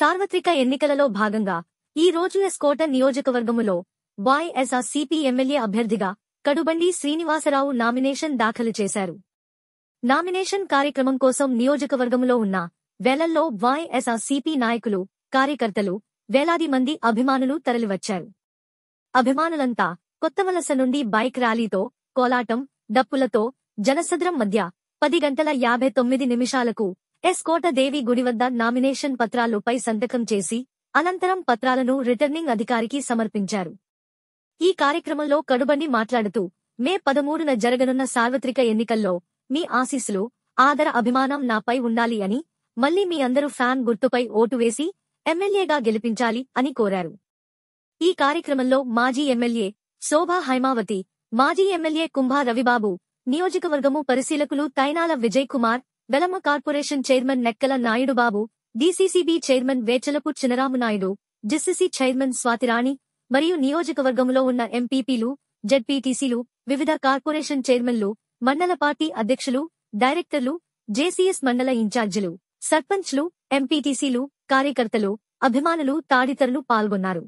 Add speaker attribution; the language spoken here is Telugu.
Speaker 1: సార్వత్రిక ఎన్నికలలో భాగంగా ఈ రోజు కోట నియోజకవర్గములో వైఎస్ఆర్సీపీ ఎమ్మెల్యే అభ్యర్థిగా కడుబండి శ్రీనివాసరావు నామినేషన్ దాఖలు చేశారు నామినేషన్ కార్యక్రమం కోసం నియోజకవర్గములో ఉన్న వేలల్లో సిపి నాయకులు కార్యకర్తలు వేలాది మంది అభిమానులు తరలివచ్చారు అభిమానులంతా కొత్తవలస నుండి బైక్ ర్యాలీతో కోలాటం డప్పులతో జనసద్రం మధ్య పది గంటల యాభై తొమ్మిది నిమిషాలకు ఎస్ కోటదేవి గుడి వద్ద నామినేషన్ పత్రాలుపై సంతకం చేసి అనంతరం పత్రాలను రిటర్నింగ్ అధికారికి సమర్పించారు ఈ కార్యక్రమంలో కడుబండి మాట్లాడుతూ మే పదమూడున జరగనున్న సార్వత్రిక ఎన్నికల్లో మీ ఆశీస్సులు ఆదర అభిమానం నాపై ఉండాలి అని మళ్లీ మీ అందరూ ఫ్యాన్ గుర్తుపై ఓటు వేసి ఎమ్మెల్యేగా గెలిపించాలి అని కోరారు ఈ కార్యక్రమంలో మాజీ ఎమ్మెల్యే శోభా హైమావతి మాజీ ఎమ్మెల్యే కుంభా రవిబాబు నియోజకవర్గము పరిశీలకులు Tainala Vijay Kumar Velama corporation chairman Nekkala Naidubabu DCCB chairman Vechalapu Chinaramu Naidu DCC chairman Swatirani మరియు నియోజకవర్గంలో ఉన్న ఎంపీపీలు జడ్పీటీసీలు వివిధ కార్పొరేషన్ చైర్మన్లు మండల పార్టీ అధ్యక్షులు డైరెక్టర్లు జేసీఎస్ మండల ఇన్ఛార్జీలు సర్పంచ్లు ఎంపీటీసీలు కార్యకర్తలు అభిమానులు తాడితరులు పాల్గొన్నారు